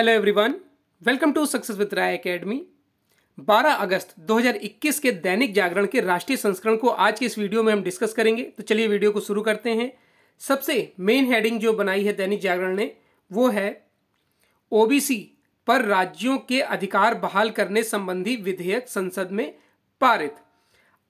hello everyone welcome to Success with Rai Academy 12 अगस्त 2021 के दैनिक जागरण के राष्ट्रीय संस्करण को आज के इस वीडियो में हम डिस्कस करेंगे तो चलिए वीडियो को शुरू करते हैं सबसे मेन हेडिंग जो बनाई है दैनिक जागरण ने वो है ओबीसी पर राज्यों के अधिकार बहाल करने संबंधी विधेयक संसद में पारित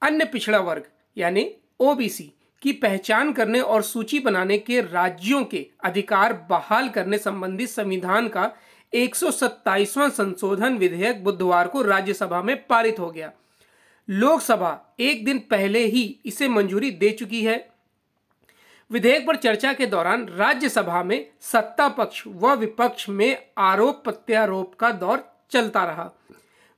अन्य पिछड़ा वर्ग यानी ओ की पहचान करने और सूची बनाने के राज्यों के अधिकार बहाल करने संबंधी संविधान का एक संशोधन विधेयक बुधवार को राज्यसभा में पारित हो गया लोकसभा एक दिन पहले ही इसे मंजूरी दे चुकी है विधेयक पर चर्चा के दौरान राज्यसभा में सत्ता पक्ष व विपक्ष में आरोप प्रत्यारोप का दौर चलता रहा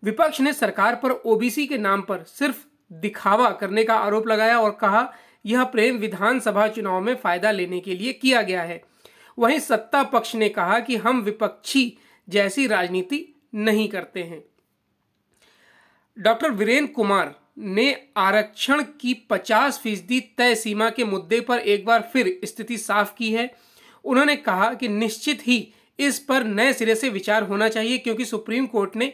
विपक्ष ने सरकार पर ओबीसी के नाम पर सिर्फ दिखावा करने का आरोप लगाया और कहा यह प्रेम विधानसभा चुनाव में फायदा लेने के लिए किया गया है वहीं सत्ता पक्ष ने कहा कि हम विपक्षी जैसी राजनीति नहीं करते हैं डॉक्टर वीरेन्द्र कुमार ने आरक्षण की 50 फीसदी तय सीमा के मुद्दे पर एक बार फिर स्थिति साफ की है उन्होंने कहा कि निश्चित ही इस पर नए सिरे से विचार होना चाहिए क्योंकि सुप्रीम कोर्ट ने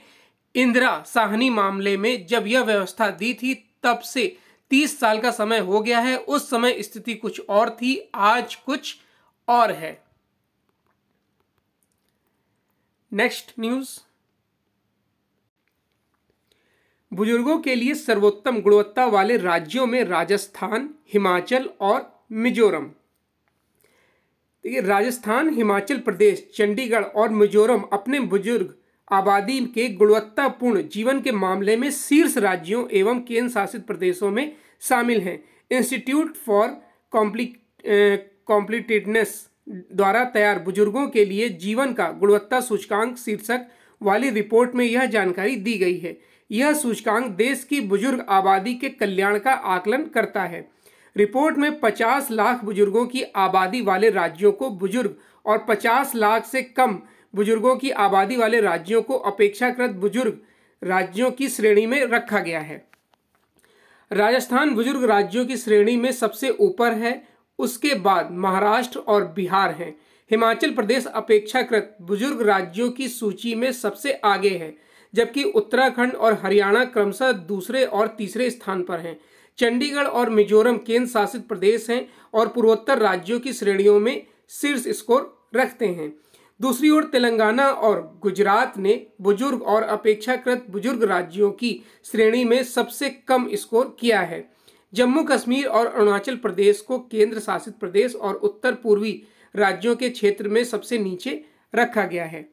इंदिरा साहनी मामले में जब यह व्यवस्था दी थी तब से 30 साल का समय हो गया है उस समय स्थिति कुछ और थी आज कुछ और है नेक्स्ट न्यूज बुजुर्गों के लिए सर्वोत्तम गुणवत्ता वाले राज्यों में राजस्थान हिमाचल और मिजोरम देखिए राजस्थान हिमाचल प्रदेश चंडीगढ़ और मिजोरम अपने बुजुर्ग आबादी के गुणवत्तापूर्ण जीवन के मामले में शीर्ष राज्यों एवं केंद्र शासित प्रदेशों में शामिल हैं इंस्टीट्यूट फॉर कॉम्प्ली कॉम्प्लीटेडनेस द्वारा तैयार बुजुर्गों के लिए जीवन का गुणवत्ता सूचकांक शीर्षक वाली रिपोर्ट में यह जानकारी दी गई है यह सूचकांक देश की बुजुर्ग आबादी के कल्याण का आकलन करता है रिपोर्ट में 50 लाख बुजुर्गों की आबादी वाले राज्यों को बुजुर्ग और 50 लाख से कम बुजुर्गों की आबादी वाले राज्यों को अपेक्षाकृत बुजुर्ग राज्यों की श्रेणी में रखा गया है राजस्थान बुजुर्ग राज्यों की श्रेणी में सबसे ऊपर है उसके बाद महाराष्ट्र और बिहार हैं हिमाचल प्रदेश अपेक्षाकृत बुजुर्ग राज्यों की सूची में सबसे आगे है जबकि उत्तराखंड और हरियाणा क्रमशः दूसरे और तीसरे स्थान पर हैं चंडीगढ़ और मिजोरम केंद्र शासित प्रदेश हैं और पूर्वोत्तर राज्यों की श्रेणियों में शीर्ष स्कोर रखते हैं दूसरी ओर तेलंगाना और गुजरात ने बुजुर्ग और अपेक्षाकृत बुजुर्ग राज्यों की श्रेणी में सबसे कम स्कोर किया है जम्मू कश्मीर और अरुणाचल प्रदेश को केंद्र शासित प्रदेश और उत्तर पूर्वी राज्यों के क्षेत्र में सबसे नीचे रखा गया है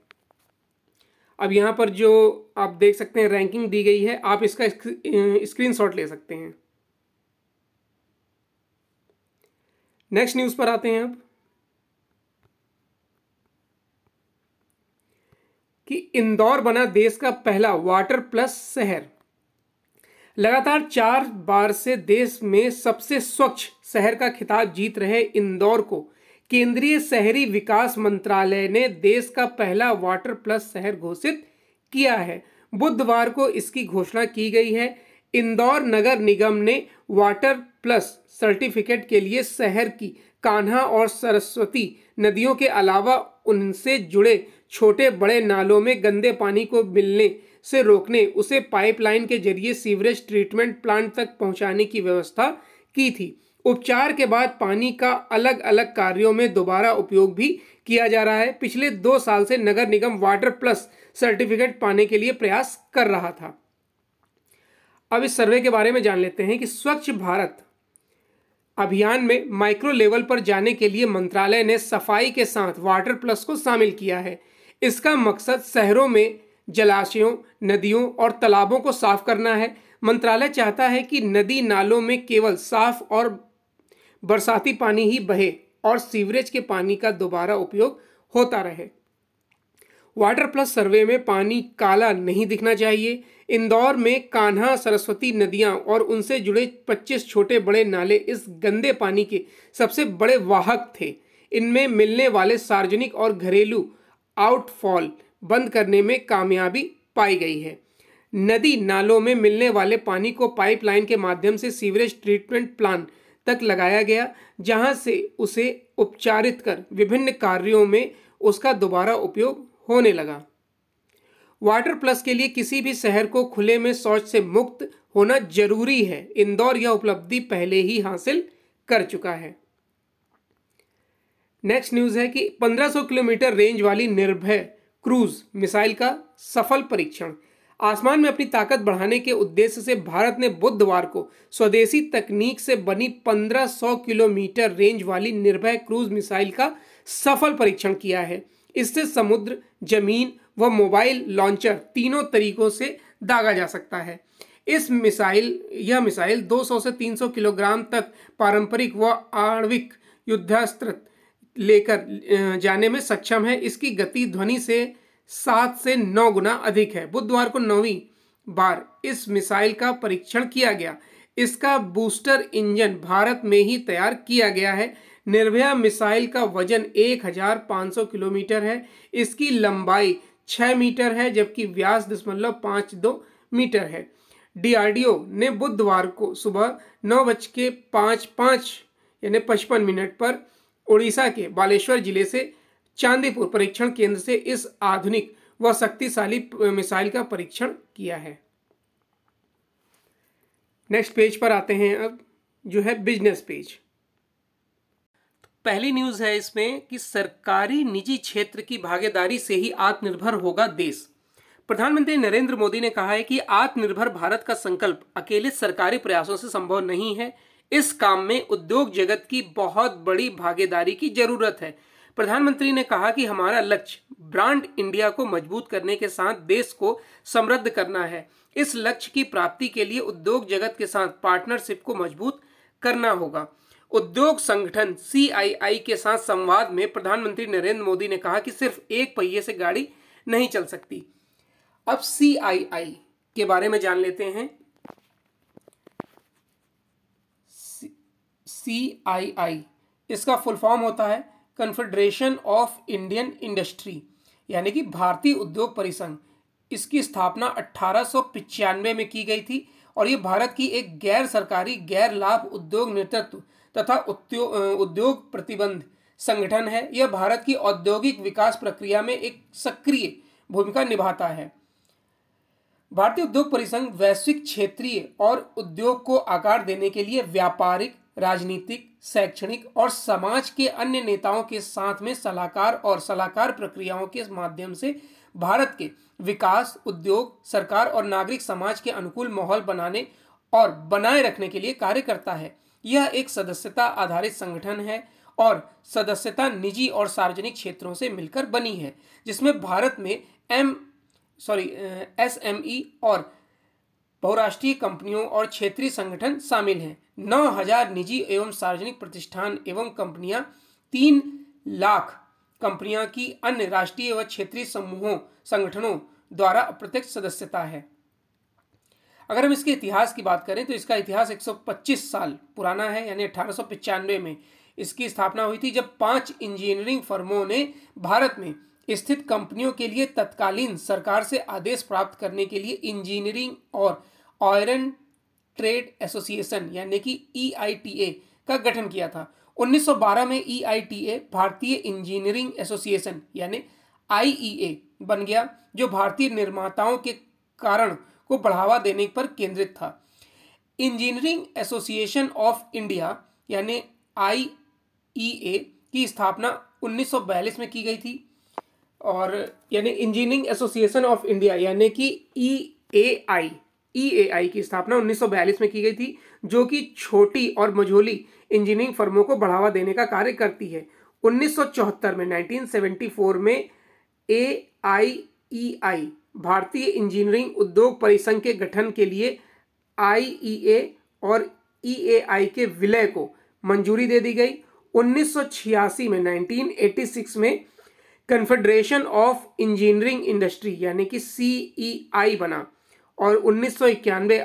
अब यहाँ पर जो आप देख सकते हैं रैंकिंग दी गई है आप इसका स्क्रीनशॉट ले सकते हैं नेक्स्ट न्यूज़ पर आते हैं अब कि इंदौर बना देश का पहला वाटर प्लस शहर लगातार चार बार से देश में सबसे स्वच्छ शहर का खिताब जीत रहे इंदौर को केंद्रीय शहरी विकास मंत्रालय ने देश का पहला वाटर प्लस शहर घोषित किया है बुधवार को इसकी घोषणा की गई है इंदौर नगर निगम ने वाटर प्लस सर्टिफिकेट के लिए शहर की कान्हा और सरस्वती नदियों के अलावा उनसे जुड़े छोटे बड़े नालों में गंदे पानी को मिलने से रोकने उसे पाइपलाइन के जरिए सीवरेज ट्रीटमेंट प्लांट तक पहुंचाने की व्यवस्था की थी उपचार के बाद पानी का अलग अलग कार्यों में दोबारा उपयोग भी किया जा रहा है पिछले दो साल से नगर निगम वाटर प्लस सर्टिफिकेट पाने के लिए प्रयास कर रहा था अब इस सर्वे के बारे में जान लेते हैं कि स्वच्छ भारत अभियान में माइक्रो लेवल पर जाने के लिए मंत्रालय ने सफाई के साथ वाटर प्लस को शामिल किया है इसका मकसद शहरों में जलाशयों नदियों और तालाबों को साफ करना है मंत्रालय चाहता है कि नदी नालों में केवल साफ और बरसाती पानी ही बहे और सीवरेज के पानी का दोबारा उपयोग होता रहे वाटर प्लस सर्वे में पानी काला नहीं दिखना चाहिए इंदौर में कान्हा सरस्वती नदियां और उनसे जुड़े 25 छोटे बड़े नाले इस गंदे पानी के सबसे बड़े वाहक थे इनमें मिलने वाले सार्वजनिक और घरेलू आउटफॉल बंद करने में कामयाबी पाई गई है नदी नालों में मिलने वाले पानी को पाइपलाइन के माध्यम से सीवरेज ट्रीटमेंट प्लांट तक लगाया गया जहां से उसे उपचारित कर विभिन्न कार्यों में उसका दोबारा उपयोग होने लगा वाटर प्लस के लिए किसी भी शहर को खुले में शौच से मुक्त होना जरूरी है इंदौर यह उपलब्धि पहले ही हासिल कर चुका है नेक्स्ट न्यूज़ है कि 1500 किलोमीटर रेंज वाली निर्भय क्रूज मिसाइल का सफल परीक्षण आसमान में अपनी ताकत बढ़ाने के उद्देश्य से भारत ने बुधवार को स्वदेशी तकनीक से बनी 1500 किलोमीटर रेंज वाली निर्भय क्रूज मिसाइल का सफल परीक्षण किया है इससे समुद्र जमीन व मोबाइल लॉन्चर तीनों तरीकों से दागा जा सकता है इस मिसाइल यह मिसाइल 200 से 300 किलोग्राम तक पारंपरिक व आणविक युद्धास्त्र लेकर जाने में सक्षम है इसकी गति ध्वनि से सात से नौ गुना अधिक है बुधवार को नौवीं बार इस मिसाइल का परीक्षण किया गया इसका बूस्टर इंजन भारत में ही तैयार किया गया है निर्भया मिसाइल का वजन 1500 किलोमीटर है इसकी लंबाई 6 मीटर है जबकि व्यास दशमलव पाँच दो मीटर है डीआरडीओ ने बुधवार को सुबह नौ बज के पाँच पाँच यानी पचपन मिनट पर ओडिशा के बालेश्वर जिले से चांदीपुर परीक्षण केंद्र से इस आधुनिक व शक्तिशाली मिसाइल का परीक्षण किया है नेक्स्ट पेज पर आते हैं अब जो है बिजनेस पेज पहली न्यूज है इसमें कि सरकारी निजी क्षेत्र की भागीदारी से ही आत्मनिर्भर होगा देश प्रधानमंत्री नरेंद्र मोदी ने कहा है कि आत्मनिर्भर भारत का संकल्प अकेले सरकारी प्रयासों से संभव नहीं है इस काम में उद्योग जगत की बहुत बड़ी भागीदारी की जरूरत है प्रधानमंत्री ने कहा कि हमारा लक्ष्य ब्रांड इंडिया को मजबूत करने के साथ देश को समृद्ध करना है इस लक्ष्य की प्राप्ति के लिए उद्योग जगत के साथ पार्टनरशिप को मजबूत करना होगा उद्योग संगठन सीआईआई के साथ संवाद में प्रधानमंत्री नरेंद्र मोदी ने कहा कि सिर्फ एक पहिए से गाड़ी नहीं चल सकती अब सीआईआई के बारे में जान लेते हैं सी आई आई इसका फुल फॉर्म होता है कन्फेडरेशन ऑफ इंडियन इंडस्ट्री यानी कि भारतीय उद्योग परिसंघ इसकी स्थापना अट्ठारह में की गई थी और ये भारत की एक गैर सरकारी गैर लाभ उद्योग नेतृत्व तथा उद्योग प्रतिबंध संगठन है यह भारत की औद्योगिक विकास प्रक्रिया में एक सक्रिय भूमिका निभाता है भारतीय उद्योग परिसंघ वैश्विक क्षेत्रीय और उद्योग को आकार देने के लिए व्यापारिक राजनीतिक शैक्षणिक और समाज के अन्य नेताओं के साथ में सलाहकार और सलाहकार प्रक्रियाओं के माध्यम से भारत के विकास उद्योग सरकार और नागरिक समाज के अनुकूल माहौल बनाने और बनाए रखने के लिए कार्य करता है यह एक सदस्यता आधारित संगठन है और सदस्यता निजी और सार्वजनिक क्षेत्रों से मिलकर बनी है जिसमें भारत में एम सॉरी एस और बहुराष्ट्रीय कंपनियों और क्षेत्रीय संगठन शामिल हैं नौ हजार निजी एवं सार्वजनिक प्रतिष्ठान एवं कंपनियां तीन लाख कंपनियां की अन्य राष्ट्रीय व क्षेत्रीय समूहों संगठनों द्वारा अप्रत्यक्ष सदस्यता है अगर हम इसके इतिहास की बात करें तो इसका इतिहास 125 साल पुराना है यानी अठारह में इसकी स्थापना हुई थी जब पांच इंजीनियरिंग फर्मों ने भारत में स्थित कंपनियों के लिए तत्कालीन सरकार से आदेश प्राप्त करने के लिए इंजीनियरिंग और ऑयरन ट्रेड एसोसिएशन यानी कि ई e का गठन किया था 1912 में ई e भारतीय इंजीनियरिंग एसोसिएशन यानी आई e बन गया जो भारतीय निर्माताओं के कारण को बढ़ावा देने पर केंद्रित था इंजीनियरिंग एसोसिएशन ऑफ इंडिया यानी आई की स्थापना उन्नीस में की गई थी और यानी इंजीनियरिंग एसोसिएशन ऑफ इंडिया यानी कि ई ए आई ईएआई e की स्थापना 1942 में की गई थी जो कि छोटी और मझोली इंजीनियरिंग फर्मों को बढ़ावा देने का कार्य करती है 1974 में 1974 में एआईईआई e भारतीय इंजीनियरिंग उद्योग परिसंघ के गठन के लिए आईईए e और ईएआई के विलय को मंजूरी दे दी गई 1986 में 1986 में कन्फेडरेशन ऑफ इंजीनियरिंग इंडस्ट्री यानी कि सीईआई बना और उन्नीस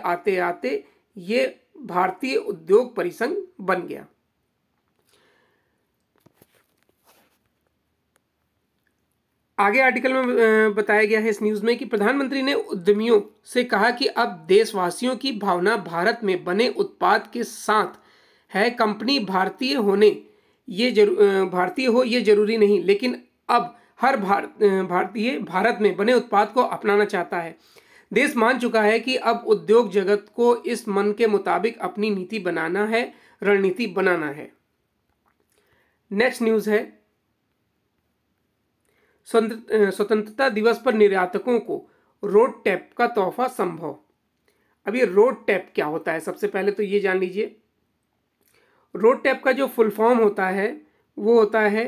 आते आते ये भारतीय उद्योग परिसंघ बन गया आगे आर्टिकल में बताया गया है इस न्यूज में कि प्रधानमंत्री ने उद्यमियों से कहा कि अब देशवासियों की भावना भारत में बने उत्पाद के साथ है कंपनी भारतीय होने ये जरू भारतीय हो ये जरूरी नहीं लेकिन अब हर भार, भारतीय भारत में बने उत्पाद को अपनाना चाहता है देश मान चुका है कि अब उद्योग जगत को इस मन के मुताबिक अपनी नीति बनाना है रणनीति बनाना है नेक्स्ट न्यूज है स्वतंत्रता दिवस पर निर्यातकों को रोड टैप का तोहफा संभव अब ये रोड टैप क्या होता है सबसे पहले तो ये जान लीजिए रोड टैप का जो फुल फॉर्म होता है वो होता है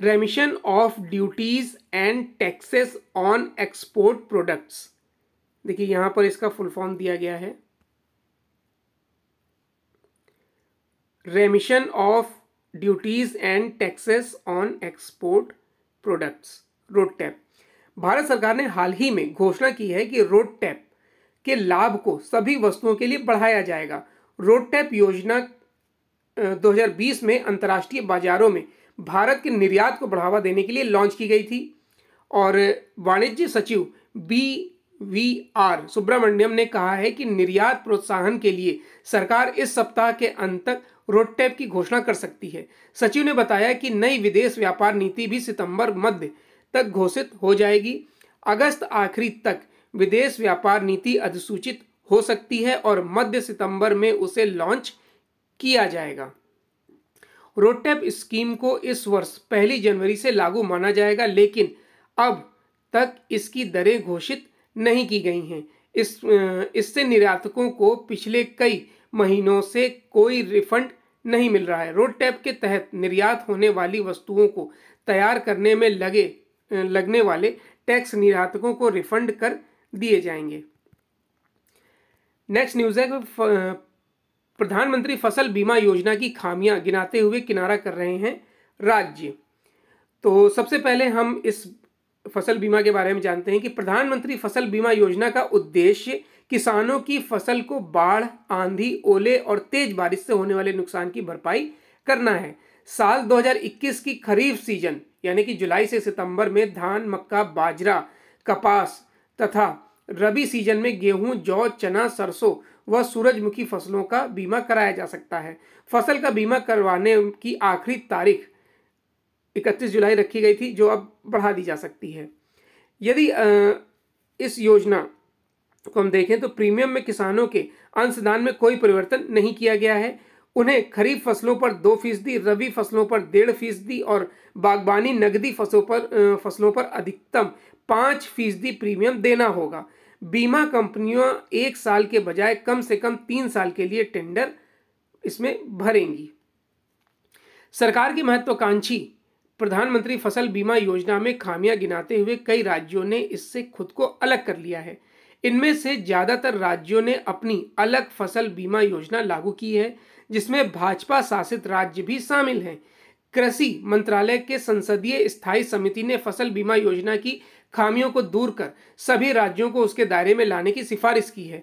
remission of duties and taxes on export products देखिए यहाँ पर इसका फुल फॉर्म दिया गया है remission of duties and taxes on export products RoDTEP भारत सरकार ने हाल ही में घोषणा की है कि रोड टैप के लाभ को सभी वस्तुओं के लिए बढ़ाया जाएगा रोड टैप योजना 2020 में अंतर्राष्ट्रीय बाजारों में भारत के निर्यात को बढ़ावा देने के लिए लॉन्च की गई थी और वाणिज्य सचिव बी वी आर सुब्रमण्यम ने कहा है कि निर्यात प्रोत्साहन के लिए सरकार इस सप्ताह के अंत तक रोड टैप की घोषणा कर सकती है सचिव ने बताया कि नई विदेश व्यापार नीति भी सितंबर मध्य तक घोषित हो जाएगी अगस्त आखिरी तक विदेश व्यापार नीति अधिसूचित हो सकती है और मध्य सितंबर में उसे लॉन्च किया जाएगा रोडटेप स्कीम को इस वर्ष पहली जनवरी से लागू माना जाएगा लेकिन अब तक इसकी दरें घोषित नहीं की गई हैं इस इससे निर्यातकों को पिछले कई महीनों से कोई रिफंड नहीं मिल रहा है रोड टैप के तहत निर्यात होने वाली वस्तुओं को तैयार करने में लगे लगने वाले टैक्स निर्यातकों को रिफंड कर दिए जाएंगे नेक्स्ट न्यूज़ है प्रधानमंत्री फसल बीमा योजना की खामियां गिनाते हुए किनारा कर रहे हैं राज्य तो सबसे पहले हम इस फसल बीमा के बारे में जानते हैं कि प्रधानमंत्री फसल बीमा योजना का उद्देश्य किसानों की फसल को बाढ़ आंधी ओले और तेज बारिश से होने वाले नुकसान की भरपाई करना है साल 2021 की खरीफ सीजन यानी कि जुलाई से सितंबर में धान मक्का बाजरा कपास तथा रबी सीजन में गेहूं जौ चना सरसों व सूरजमुखी फसलों का बीमा कराया जा सकता है फसल का बीमा करवाने की आखिरी तारीख इकतीस जुलाई रखी गई थी जो अब बढ़ा दी जा सकती है यदि इस योजना को हम देखें तो प्रीमियम में किसानों के अंशदान में कोई परिवर्तन नहीं किया गया है उन्हें खरीफ फसलों पर दो फीसदी रबी फसलों पर डेढ़ फीसदी और बागबानी नगदी फसलों पर फसलों पर अधिकतम पाँच फीसदी प्रीमियम देना होगा बीमा कंपनियां एक साल के बजाय कम से कम तीन साल के लिए टेंडर इसमें भरेंगी सरकार की महत्वाकांक्षी प्रधानमंत्री फसल बीमा योजना में खामियां गिनाते हुए कई राज्यों ने इससे खुद को अलग कर लिया है इनमें से ज़्यादातर राज्यों ने अपनी अलग फसल बीमा योजना लागू की है जिसमें भाजपा शासित राज्य भी शामिल हैं कृषि मंत्रालय के संसदीय स्थायी समिति ने फसल बीमा योजना की खामियों को दूर कर सभी राज्यों को उसके दायरे में लाने की सिफारिश की है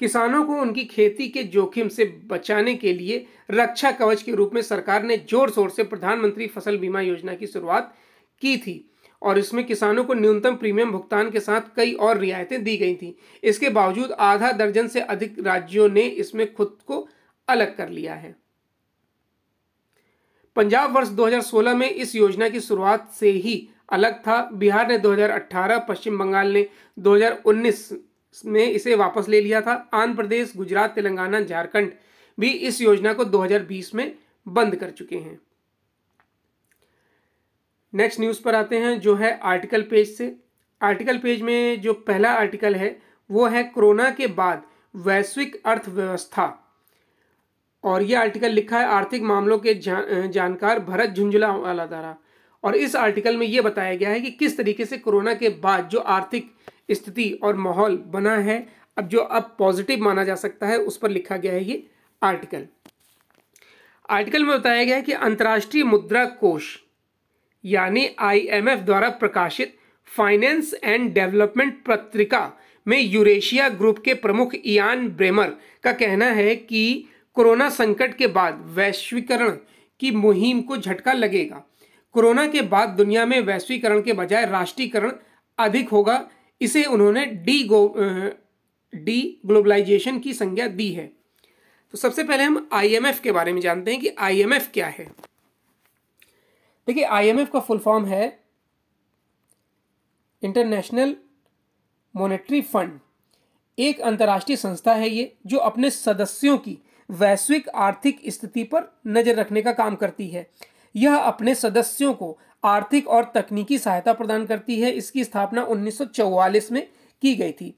किसानों को उनकी खेती के जोखिम से बचाने के लिए रक्षा कवच के रूप में सरकार ने जोर शोर से प्रधानमंत्री फसल बीमा योजना की शुरुआत की थी और इसमें किसानों को न्यूनतम प्रीमियम भुगतान के साथ कई और रियायतें दी गई थी इसके बावजूद आधा दर्जन से अधिक राज्यों ने इसमें खुद को अलग कर लिया है पंजाब वर्ष 2016 में इस योजना की शुरुआत से ही अलग था बिहार ने 2018 पश्चिम बंगाल ने में इसे वापस ले लिया था आंध्र प्रदेश गुजरात तेलंगाना झारखंड भी इस योजना को 2020 में बंद कर चुके हैं नेक्स्ट न्यूज़ पर आते हैं जो है आर्टिकल पेज से आर्टिकल पेज में जो पहला आर्टिकल है वो है कोरोना के बाद वैश्विक अर्थव्यवस्था और यह आर्टिकल लिखा है आर्थिक मामलों के जा, जानकार भरत झुंझुला वाला द्वारा और इस आर्टिकल में ये बताया गया है कि किस तरीके से कोरोना के बाद जो आर्थिक स्थिति और माहौल बना है अब जो अब पॉजिटिव माना जा सकता है उस पर लिखा गया है ये आर्टिकल आर्टिकल में बताया गया है कि अंतर्राष्ट्रीय मुद्रा कोष यानी आईएमएफ द्वारा प्रकाशित फाइनेंस एंड डेवलपमेंट पत्रिका में यूरेशिया ग्रुप के प्रमुख इयान ब्रेमर का कहना है कि कोरोना संकट के बाद वैश्वीकरण की मुहिम को झटका लगेगा कोरोना के बाद दुनिया में वैश्वीकरण के बजाय राष्ट्रीयकरण अधिक होगा इसे उन्होंने डी गो डी ग्लोबलाइजेशन की संज्ञा दी है तो सबसे पहले हम आईएमएफ के बारे में जानते हैं कि आईएमएफ क्या है देखिए आईएमएफ का फुल फॉर्म है इंटरनेशनल मॉनेटरी फंड एक अंतर्राष्ट्रीय संस्था है ये जो अपने सदस्यों की वैश्विक आर्थिक स्थिति पर नज़र रखने का काम करती है यह अपने सदस्यों को आर्थिक और तकनीकी सहायता प्रदान करती है इसकी स्थापना 1944 में की गई थी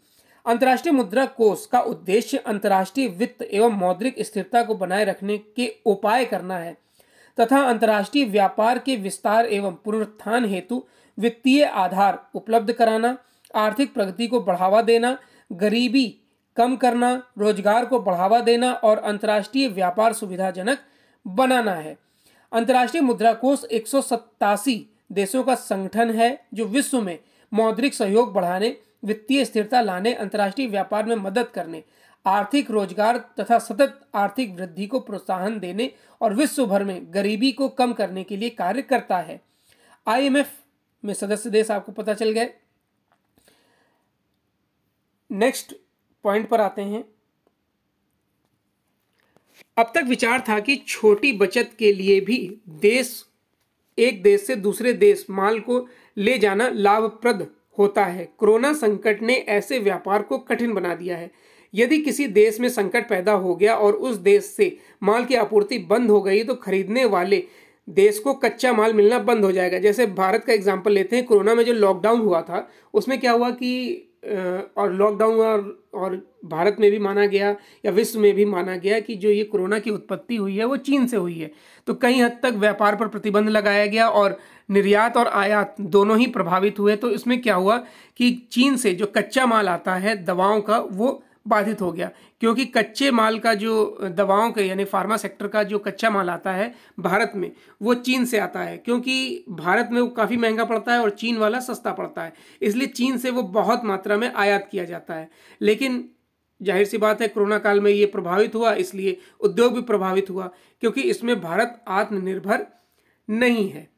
अंतर्राष्ट्रीय मुद्रा कोष का उद्देश्य अंतर्राष्ट्रीय वित्त एवं मौद्रिक स्थिरता को बनाए रखने के उपाय करना है तथा अंतर्राष्ट्रीय व्यापार के विस्तार एवं पुनरुत्थान हेतु वित्तीय आधार उपलब्ध कराना आर्थिक प्रगति को बढ़ावा देना गरीबी कम करना रोजगार को बढ़ावा देना और अंतर्राष्ट्रीय व्यापार सुविधाजनक बनाना है अंतर्राष्ट्रीय मुद्रा कोष एक देशों का संगठन है जो विश्व में मौद्रिक सहयोग बढ़ाने वित्तीय स्थिरता लाने अंतर्राष्ट्रीय व्यापार में मदद करने आर्थिक रोजगार तथा सतत आर्थिक वृद्धि को प्रोत्साहन देने और विश्व भर में गरीबी को कम करने के लिए कार्य करता है आईएमएफ में सदस्य देश आपको पता चल गए नेक्स्ट पॉइंट पर आते हैं अब तक विचार था कि छोटी बचत के लिए भी देश एक देश से दूसरे देश माल को ले जाना लाभप्रद होता है कोरोना संकट ने ऐसे व्यापार को कठिन बना दिया है यदि किसी देश में संकट पैदा हो गया और उस देश से माल की आपूर्ति बंद हो गई तो खरीदने वाले देश को कच्चा माल मिलना बंद हो जाएगा जैसे भारत का एग्जाम्पल लेते हैं कोरोना में जो लॉकडाउन हुआ था उसमें क्या हुआ कि और लॉकडाउन और और भारत में भी माना गया या विश्व में भी माना गया कि जो ये कोरोना की उत्पत्ति हुई है वो चीन से हुई है तो कई हद तक व्यापार पर प्रतिबंध लगाया गया और निर्यात और आयात दोनों ही प्रभावित हुए तो इसमें क्या हुआ कि चीन से जो कच्चा माल आता है दवाओं का वो बाधित हो गया क्योंकि कच्चे माल का जो दवाओं के यानी फार्मा सेक्टर का जो कच्चा माल आता है भारत में वो चीन से आता है क्योंकि भारत में वो काफ़ी महंगा पड़ता है और चीन वाला सस्ता पड़ता है इसलिए चीन से वो बहुत मात्रा में आयात किया जाता है लेकिन जाहिर सी बात है कोरोना काल में ये प्रभावित हुआ इसलिए उद्योग भी प्रभावित हुआ क्योंकि इसमें भारत आत्मनिर्भर नहीं है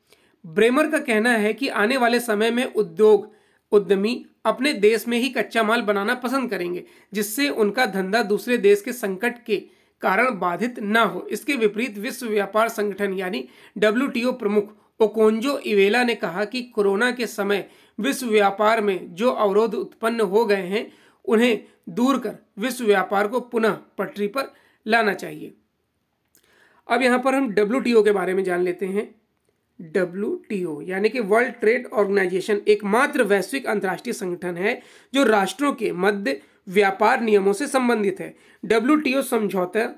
ब्रेमर का कहना है कि आने वाले समय में उद्योग उद्यमी अपने देश में ही कच्चा माल बनाना पसंद करेंगे जिससे उनका धंधा दूसरे देश के संकट के कारण बाधित ना हो इसके विपरीत विश्व व्यापार संगठन यानी डब्ल्यू प्रमुख ओकोंजो इवेला ने कहा कि कोरोना के समय विश्व व्यापार में जो अवरोध उत्पन्न हो गए हैं उन्हें दूर कर विश्व व्यापार को पुनः पटरी पर लाना चाहिए अब यहाँ पर हम डब्ल्यू के बारे में जान लेते हैं डब्ल्यू यानी कि वर्ल्ड ट्रेड ऑर्गेनाइजेशन एकमात्र वैश्विक अंतर्राष्ट्रीय संगठन है जो राष्ट्रों के मध्य व्यापार नियमों से संबंधित है डब्ल्यू समझौता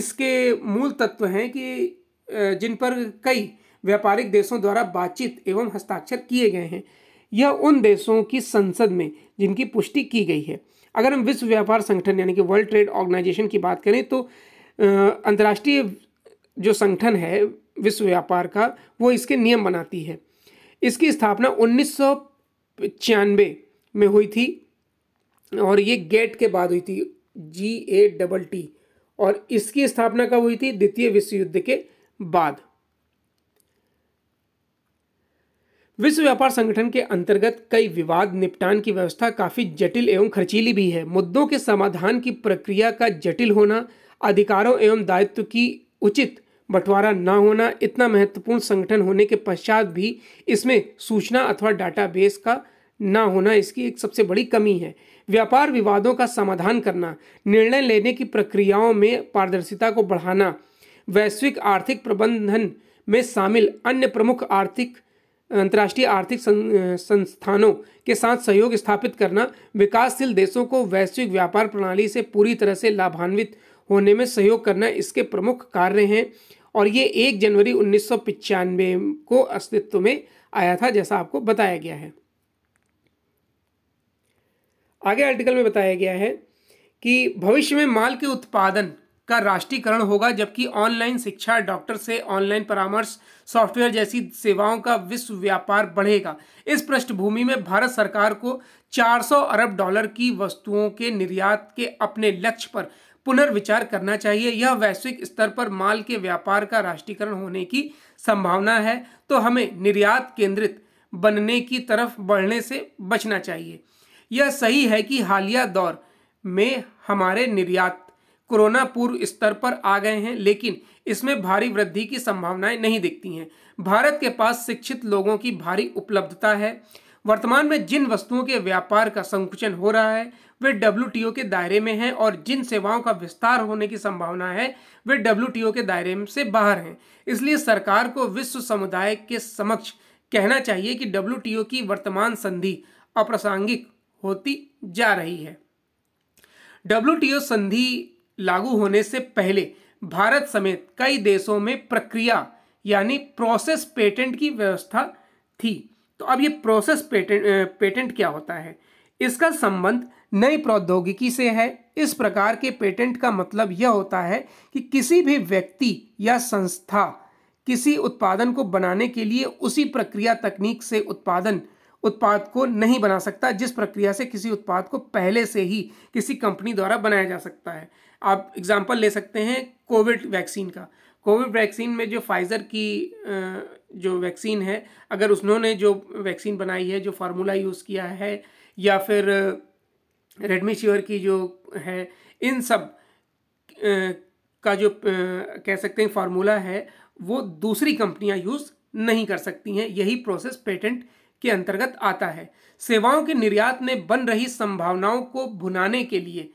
इसके मूल तत्व हैं कि जिन पर कई व्यापारिक देशों द्वारा बातचीत एवं हस्ताक्षर किए गए हैं यह उन देशों की संसद में जिनकी पुष्टि की गई है अगर हम विश्व व्यापार संगठन यानी कि वर्ल्ड ट्रेड ऑर्गेनाइजेशन की बात करें तो अंतर्राष्ट्रीय जो संगठन है विश्व व्यापार का वो इसके नियम बनाती है इसकी स्थापना उन्नीस में हुई थी और ये गेट के बाद हुई थी जी ए डबल टी और इसकी स्थापना कब हुई थी द्वितीय विश्व युद्ध के बाद विश्व व्यापार संगठन के अंतर्गत कई विवाद निपटान की व्यवस्था काफी जटिल एवं खर्चीली भी है मुद्दों के समाधान की प्रक्रिया का जटिल होना अधिकारों एवं दायित्व की उचित बंटवारा न होना इतना महत्वपूर्ण संगठन होने के पश्चात भी इसमें सूचना अथवा डाटाबेस का न होना इसकी एक सबसे बड़ी कमी है व्यापार विवादों का समाधान करना निर्णय लेने की प्रक्रियाओं में पारदर्शिता को बढ़ाना वैश्विक आर्थिक प्रबंधन में शामिल अन्य प्रमुख आर्थिक अंतर्राष्ट्रीय आर्थिक संस्थानों के साथ सहयोग स्थापित करना विकासशील देशों को वैश्विक व्यापार प्रणाली से पूरी तरह से लाभान्वित होने में सहयोग करना इसके प्रमुख कार्य हैं और ये एक जनवरी उन्नीस को अस्तित्व में आया था जैसा आपको बताया गया है आगे आर्टिकल में बताया गया है कि भविष्य में माल के उत्पादन का राष्ट्रीयकरण होगा जबकि ऑनलाइन शिक्षा डॉक्टर से ऑनलाइन परामर्श सॉफ्टवेयर जैसी सेवाओं का विश्व व्यापार बढ़ेगा इस पृष्ठभूमि में भारत सरकार को 400 अरब डॉलर की वस्तुओं के निर्यात के अपने लक्ष्य पर पुनर्विचार करना चाहिए यह वैश्विक स्तर पर माल के व्यापार का राष्ट्रीयकरण होने की संभावना है तो हमें निर्यात केंद्रित बनने की तरफ बढ़ने से बचना चाहिए यह सही है कि हालिया दौर में हमारे निर्यात कोरोना पूर्व स्तर पर आ गए हैं लेकिन इसमें भारी वृद्धि की संभावनाएं नहीं दिखती हैं भारत के पास शिक्षित लोगों की भारी उपलब्धता है वर्तमान में जिन वस्तुओं के व्यापार का संकुचन हो रहा है वे डब्ल्यू के दायरे में हैं और जिन सेवाओं का विस्तार होने की संभावना है वे डब्ल्यू के दायरे से बाहर हैं इसलिए सरकार को विश्व समुदाय के समक्ष कहना चाहिए कि डब्ल्यू की वर्तमान संधि अप्रासंगिक होती जा रही है डब्ल्यू संधि लागू होने से पहले भारत समेत कई देशों में प्रक्रिया यानी प्रोसेस पेटेंट की व्यवस्था थी तो अब ये प्रोसेस पेटेंट पेटेंट क्या होता है इसका संबंध नई प्रौद्योगिकी से है इस प्रकार के पेटेंट का मतलब यह होता है कि किसी भी व्यक्ति या संस्था किसी उत्पादन को बनाने के लिए उसी प्रक्रिया तकनीक से उत्पादन उत्पाद को नहीं बना सकता जिस प्रक्रिया से किसी उत्पाद को पहले से ही किसी कंपनी द्वारा बनाया जा सकता है आप एग्जाम्पल ले सकते हैं कोविड वैक्सीन का कोविड वैक्सीन में जो फाइज़र की जो वैक्सीन है अगर उन्होंने जो वैक्सीन बनाई है जो फार्मूला यूज़ किया है या फिर रेडमी शिवर की जो है इन सब का जो कह सकते हैं फार्मूला है वो दूसरी कंपनियां यूज़ नहीं कर सकती हैं यही प्रोसेस पेटेंट के अंतर्गत आता है सेवाओं के निर्यात में बन रही संभावनाओं को भुनाने के लिए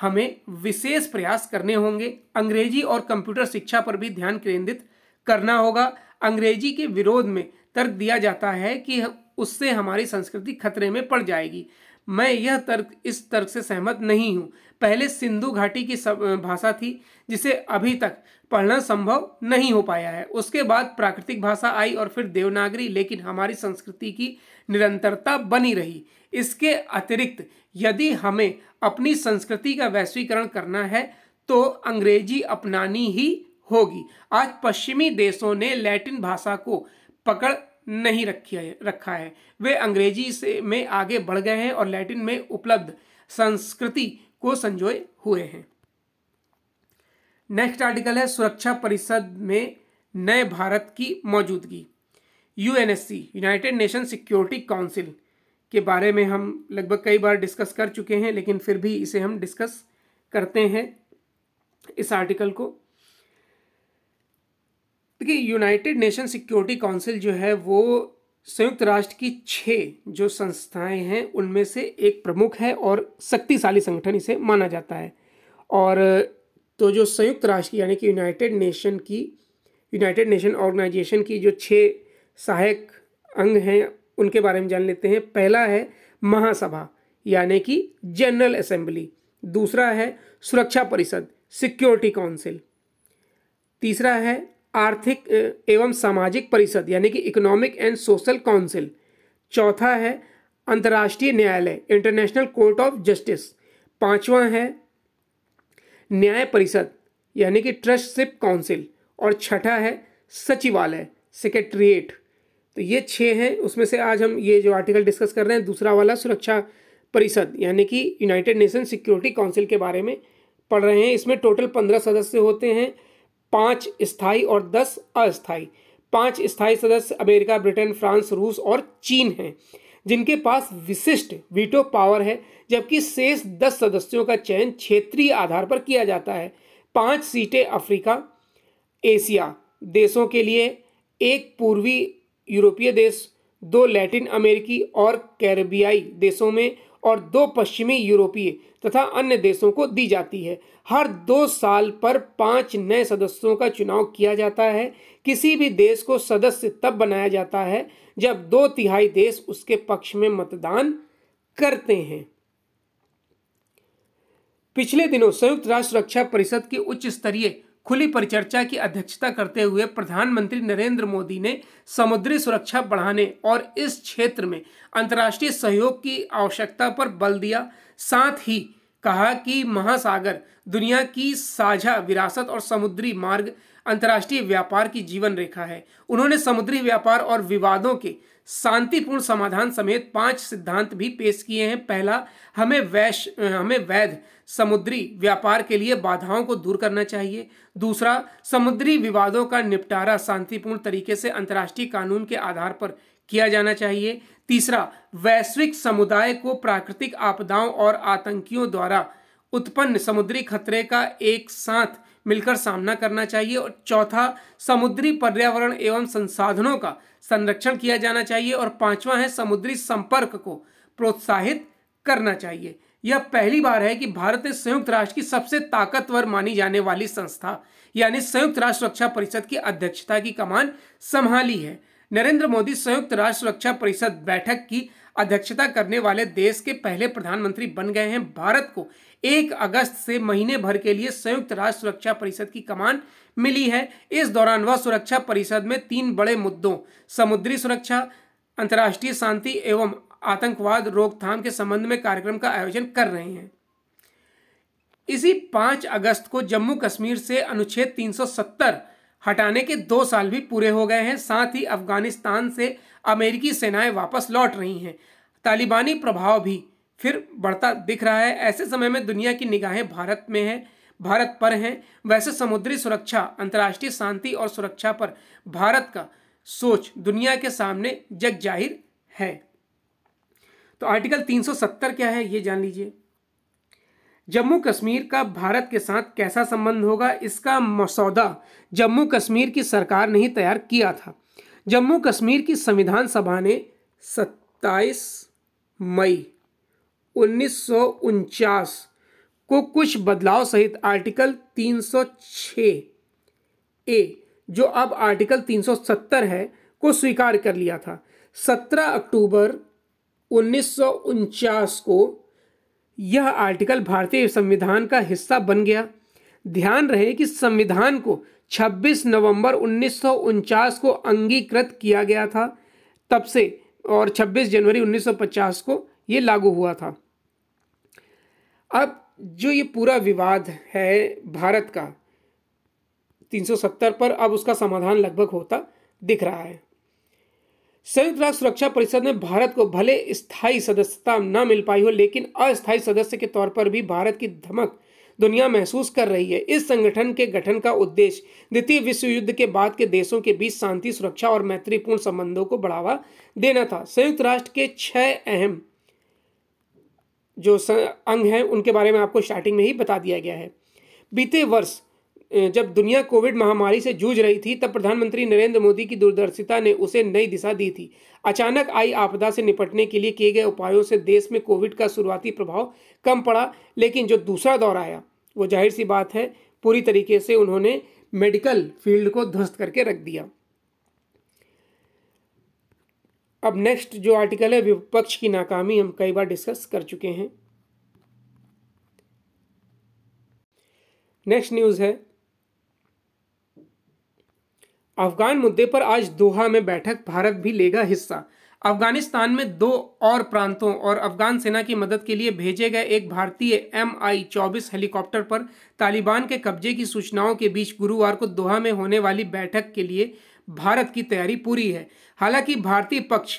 हमें विशेष प्रयास करने होंगे अंग्रेजी और कंप्यूटर शिक्षा पर भी ध्यान केंद्रित करना होगा अंग्रेजी के विरोध में तर्क दिया जाता है कि उससे हमारी संस्कृति खतरे में पड़ जाएगी मैं यह तर्क इस तर्क से सहमत नहीं हूँ पहले सिंधु घाटी की सब भाषा थी जिसे अभी तक पढ़ना संभव नहीं हो पाया है उसके बाद प्राकृतिक भाषा आई और फिर देवनागरी लेकिन हमारी संस्कृति की निरंतरता बनी रही इसके अतिरिक्त यदि हमें अपनी संस्कृति का वैश्वीकरण करना है तो अंग्रेजी अपनानी ही होगी आज पश्चिमी देशों ने लैटिन भाषा को पकड़ नहीं रखी है रखा है वे अंग्रेजी से में आगे बढ़ गए हैं और लैटिन में उपलब्ध संस्कृति को संजोए हुए हैं नेक्स्ट आर्टिकल है सुरक्षा परिषद में नए भारत की मौजूदगी UNSC united nation security council के बारे में हम लगभग कई बार डिस्कस कर चुके हैं लेकिन फिर भी इसे हम डिस्कस करते हैं इस आर्टिकल को देखिए यूनाइटेड नेशन सिक्योरिटी काउंसिल जो है वो संयुक्त राष्ट्र की छः जो संस्थाएं हैं उनमें से एक प्रमुख है और शक्तिशाली संगठन इसे माना जाता है और तो जो संयुक्त राष्ट्र की यानी कि यूनाइटेड नेशन की यूनाइटेड नेशन ऑर्गेनाइजेशन की जो छः सहायक अंग हैं उनके बारे में जान लेते हैं पहला है महासभा यानी कि जनरल असेंबली दूसरा है सुरक्षा परिषद सिक्योरिटी काउंसिल तीसरा है आर्थिक एवं सामाजिक परिषद यानी कि इकोनॉमिक एंड सोशल काउंसिल चौथा है अंतर्राष्ट्रीय न्यायालय इंटरनेशनल कोर्ट ऑफ जस्टिस पांचवा है न्याय परिषद यानी कि ट्रस्टशिप काउंसिल और छठा है सचिवालय सेक्रेटरिएट तो ये छः हैं उसमें से आज हम ये जो आर्टिकल डिस्कस कर रहे हैं दूसरा वाला सुरक्षा परिषद यानी कि यूनाइटेड नेशन सिक्योरिटी काउंसिल के बारे में पढ़ रहे हैं इसमें टोटल पंद्रह सदस्य होते हैं पाँच स्थाई और दस अस्थाई पाँच स्थाई सदस्य अमेरिका ब्रिटेन फ्रांस रूस और चीन हैं जिनके पास विशिष्ट वीटो पावर है जबकि शेष दस सदस्यों का चयन क्षेत्रीय आधार पर किया जाता है पाँच सीटें अफ्रीका एशिया देशों के लिए एक पूर्वी यूरोपीय देश दो लैटिन अमेरिकी और कैरबियाई देशों में और दो पश्चिमी यूरोपीय तथा अन्य देशों को दी जाती है हर दो साल पर पांच नए सदस्यों का चुनाव किया जाता है किसी भी देश को सदस्य तब बनाया जाता है जब दो तिहाई देश उसके पक्ष में मतदान करते हैं पिछले दिनों संयुक्त राष्ट्र रक्षा परिषद की उच्च स्तरीय खुली परिचर्चा की अध्यक्षता करते हुए प्रधानमंत्री नरेंद्र मोदी ने समुद्री सुरक्षा बढ़ाने और इस क्षेत्र में अंतर्राष्ट्रीय सहयोग की आवश्यकता पर बल दिया साथ ही कहा कि महासागर दुनिया की साझा विरासत और समुद्री मार्ग अंतर्राष्ट्रीय व्यापार की जीवन रेखा है उन्होंने समुद्री व्यापार और विवादों के शांतिपूर्ण समाधान समेत पांच सिद्धांत भी पेश किए हैं पहला हमें वैश हमें वैध समुद्री व्यापार के लिए बाधाओं को दूर करना चाहिए दूसरा समुद्री विवादों का निपटारा शांतिपूर्ण तरीके से अंतर्राष्ट्रीय कानून के आधार पर किया जाना चाहिए तीसरा वैश्विक समुदाय को प्राकृतिक आपदाओं और आतंकियों द्वारा उत्पन्न समुद्री खतरे का एक साथ मिलकर सामना करना चाहिए और चौथा समुद्री पर्यावरण एवं संसाधनों का संरक्षण किया जाना चाहिए और पांचवा है समुद्री संपर्क को प्रोत्साहित करना चाहिए यह पहली बार है कि भारत ने संयुक्त राष्ट्र की सबसे ताकतवर मानी जाने वाली संस्था यानी संयुक्त राष्ट्र सुरक्षा परिषद की अध्यक्षता की कमान संभाली है नरेंद्र मोदी संयुक्त राष्ट्र सुरक्षा परिषद बैठक की अध्यक्षता करने वाले देश के पहले प्रधानमंत्री बन गए हैं भारत को एक अगस्त से महीने भर के लिए संयुक्त राष्ट्र सुरक्षा परिषद की कमान मिली है इस दौरान वह सुरक्षा परिषद में तीन बड़े मुद्दों समुद्री सुरक्षा अंतर्राष्ट्रीय शांति एवं आतंकवाद रोकथाम के संबंध में कार्यक्रम का आयोजन कर रहे हैं इसी पांच अगस्त को जम्मू कश्मीर से अनुच्छेद 370 हटाने के दो साल भी पूरे हो गए हैं साथ ही अफगानिस्तान से अमेरिकी सेनाएं वापस लौट रही हैं तालिबानी प्रभाव भी फिर बढ़ता दिख रहा है ऐसे समय में दुनिया की निगाहें भारत में है भारत पर हैं वैसे समुद्री सुरक्षा अंतर्राष्ट्रीय शांति और सुरक्षा पर भारत का सोच दुनिया के सामने जग जाहिर है तो आर्टिकल 370 क्या है ये जान लीजिए जम्मू कश्मीर का भारत के साथ कैसा संबंध होगा इसका मसौदा जम्मू कश्मीर की सरकार ने ही तैयार किया था जम्मू कश्मीर की संविधान सभा ने 27 मई उन्नीस को कुछ बदलाव सहित आर्टिकल 306 ए जो अब आर्टिकल 370 है को स्वीकार कर लिया था 17 अक्टूबर उन्नीस को यह आर्टिकल भारतीय संविधान का हिस्सा बन गया ध्यान रहे कि संविधान को 26 नवंबर उन्नीस को अंगीकृत किया गया था तब से और 26 जनवरी 1950 को ये लागू हुआ था अब जो ये पूरा विवाद है भारत का 370 पर अब उसका समाधान लगभग होता दिख रहा है संयुक्त राष्ट्र सुरक्षा परिषद में भारत को भले स्थायी सदस्यता न मिल पाई हो लेकिन अस्थायी सदस्य के तौर पर भी भारत की धमक दुनिया महसूस कर रही है इस संगठन के गठन का उद्देश्य द्वितीय विश्व युद्ध के बाद के देशों के बीच शांति सुरक्षा और मैत्रीपूर्ण संबंधों को बढ़ावा देना था संयुक्त राष्ट्र के छह अहम जो अंग हैं उनके बारे में आपको स्टार्टिंग में ही बता दिया गया है बीते वर्ष जब दुनिया कोविड महामारी से जूझ रही थी तब प्रधानमंत्री नरेंद्र मोदी की दूरदर्शिता ने उसे नई दिशा दी थी अचानक आई आपदा से निपटने के लिए किए गए उपायों से देश में कोविड का शुरुआती प्रभाव कम पड़ा लेकिन जो दूसरा दौर आया वो जाहिर सी बात है पूरी तरीके से उन्होंने मेडिकल फील्ड को ध्वस्त करके रख दिया अब नेक्स्ट जो आर्टिकल है विपक्ष की नाकामी हम कई बार डिस्कस कर चुके हैं नेक्स्ट न्यूज़ है अफगान मुद्दे पर आज दोहा में बैठक भारत भी लेगा हिस्सा अफगानिस्तान में दो और प्रांतों और अफगान सेना की मदद के लिए भेजे गए एक भारतीय एम आई चौबीस हेलीकॉप्टर पर तालिबान के कब्जे की सूचनाओं के बीच गुरुवार को दोहा में होने वाली बैठक के लिए भारत की तैयारी पूरी है हालांकि भारतीय पक्ष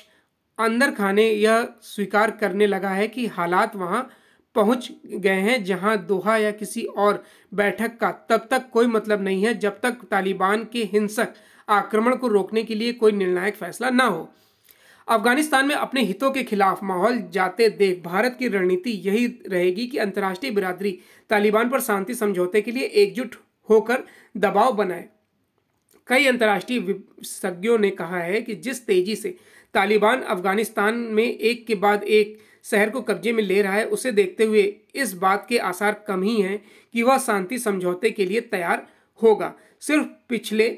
अंदर खाने यह स्वीकार करने लगा है कि हालात वहां पहुंच गए हैं जहां दोहा या किसी और बैठक का तब तक कोई मतलब नहीं है जब तक तालिबान के हिंसक आक्रमण को रोकने के लिए कोई निर्णायक फैसला ना हो अफगानिस्तान में अपने हितों के खिलाफ माहौल जाते देख भारत की रणनीति यही रहेगी कि अंतर्राष्ट्रीय बिरादरी तालिबान पर शांति समझौते के लिए एकजुट होकर दबाव बनाए कई अंतर्राष्ट्रीय विशेषज्ञों ने कहा है कि जिस तेजी से तालिबान अफगानिस्तान में एक के बाद एक शहर को कब्जे में ले रहा है उसे देखते हुए इस बात के आसार कम ही हैं कि वह शांति समझौते के लिए तैयार होगा सिर्फ पिछले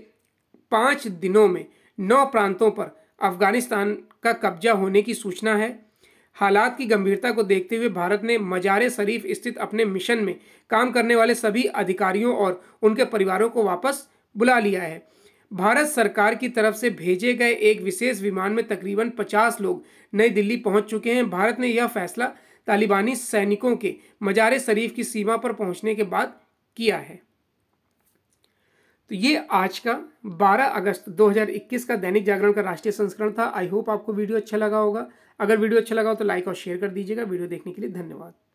पाँच दिनों में नौ प्रांतों पर अफगानिस्तान का कब्जा होने की सूचना है हालात की गंभीरता को देखते हुए भारत ने मजार शरीफ स्थित अपने मिशन में काम करने वाले सभी अधिकारियों और उनके परिवारों को वापस बुला लिया है भारत सरकार की तरफ से भेजे गए एक विशेष विमान में तकरीबन 50 लोग नई दिल्ली पहुंच चुके हैं भारत ने यह फैसला तालिबानी सैनिकों के मजार शरीफ की सीमा पर पहुंचने के बाद किया है तो ये आज का 12 अगस्त 2021 का दैनिक जागरण का राष्ट्रीय संस्करण था आई होप आपको वीडियो अच्छा लगा होगा अगर वीडियो अच्छा लगा हो तो लाइक और शेयर कर दीजिएगा वीडियो देखने के लिए धन्यवाद